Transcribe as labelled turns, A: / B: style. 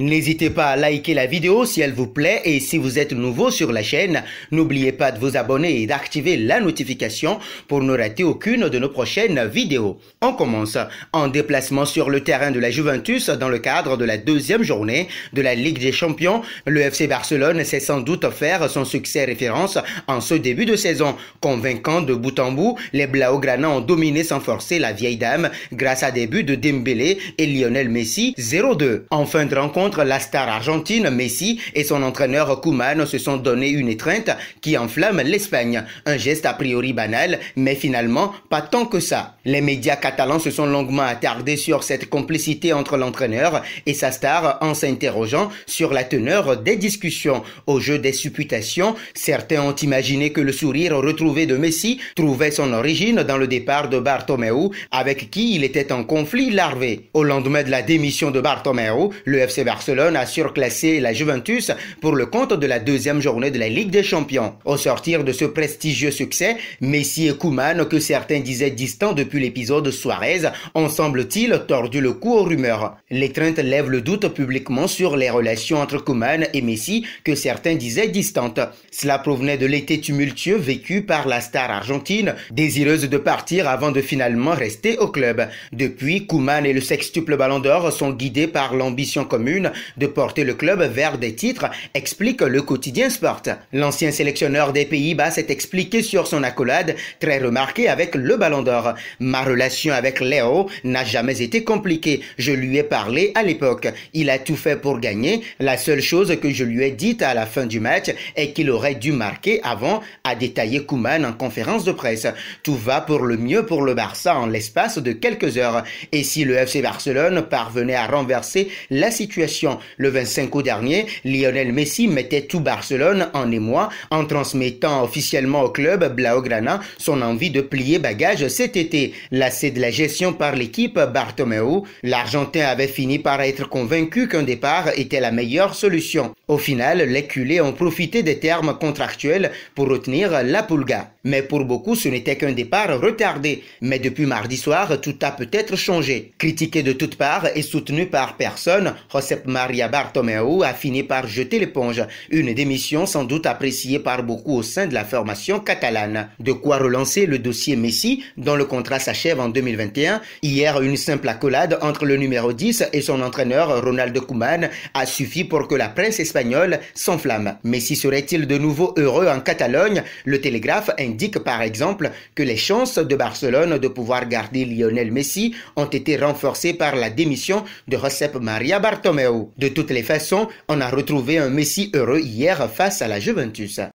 A: N'hésitez pas à liker la vidéo si elle vous plaît et si vous êtes nouveau sur la chaîne, n'oubliez pas de vous abonner et d'activer la notification pour ne rater aucune de nos prochaines vidéos. On commence en déplacement sur le terrain de la Juventus dans le cadre de la deuxième journée de la Ligue des Champions. Le FC Barcelone s'est sans doute offert son succès référence en ce début de saison. Convaincant de bout en bout, les Blaugrana ont dominé sans forcer la vieille dame grâce à des buts de Dembélé et Lionel Messi 0-2. En fin de rencontre, la star argentine Messi et son entraîneur Kuman se sont donné une étreinte qui enflamme l'Espagne. Un geste a priori banal, mais finalement pas tant que ça. Les médias catalans se sont longuement attardés sur cette complicité entre l'entraîneur et sa star en s'interrogeant sur la teneur des discussions. Au jeu des supputations, certains ont imaginé que le sourire retrouvé de Messi trouvait son origine dans le départ de Bartomeu, avec qui il était en conflit larvé. Au lendemain de la démission de Bartomeu, le FC Barcelone Barcelone a surclassé la Juventus pour le compte de la deuxième journée de la Ligue des Champions. Au sortir de ce prestigieux succès, Messi et Kuman, que certains disaient distants depuis l'épisode Suarez, ont semble-t-il tordu le cou aux rumeurs. L'étreinte lève le doute publiquement sur les relations entre Kuman et Messi, que certains disaient distantes. Cela provenait de l'été tumultueux vécu par la star argentine, désireuse de partir avant de finalement rester au club. Depuis, Kuman et le sextuple Ballon d'Or sont guidés par l'ambition commune de porter le club vers des titres, explique le quotidien Sport. L'ancien sélectionneur des Pays-Bas s'est expliqué sur son accolade très remarquée avec le Ballon d'Or. Ma relation avec Léo n'a jamais été compliquée. Je lui ai parlé à l'époque. Il a tout fait pour gagner. La seule chose que je lui ai dite à la fin du match est qu'il aurait dû marquer avant, a détaillé Kouman en conférence de presse. Tout va pour le mieux pour le Barça en l'espace de quelques heures. Et si le FC Barcelone parvenait à renverser la situation le 25 août dernier, Lionel Messi mettait tout Barcelone en émoi en transmettant officiellement au club Blaugrana son envie de plier bagage cet été. Lassé de la gestion par l'équipe Bartomeu, l'Argentin avait fini par être convaincu qu'un départ était la meilleure solution. Au final, les culés ont profité des termes contractuels pour retenir la Pulga. Mais pour beaucoup, ce n'était qu'un départ retardé. Mais depuis mardi soir, tout a peut-être changé. Critiqué de toutes parts et soutenu par personne, Josep Maria Bartomeu a fini par jeter l'éponge. Une démission sans doute appréciée par beaucoup au sein de la formation catalane. De quoi relancer le dossier Messi, dont le contrat s'achève en 2021. Hier, une simple accolade entre le numéro 10 et son entraîneur Ronaldo Koeman a suffi pour que la presse espagnole s'enflamme. Messi serait-il de nouveau heureux en Catalogne Le Télégraphe indique par exemple que les chances de Barcelone de pouvoir garder Lionel Messi ont été renforcées par la démission de Josep Maria Bartomeu. De toutes les façons, on a retrouvé un Messi heureux hier face à la Juventus.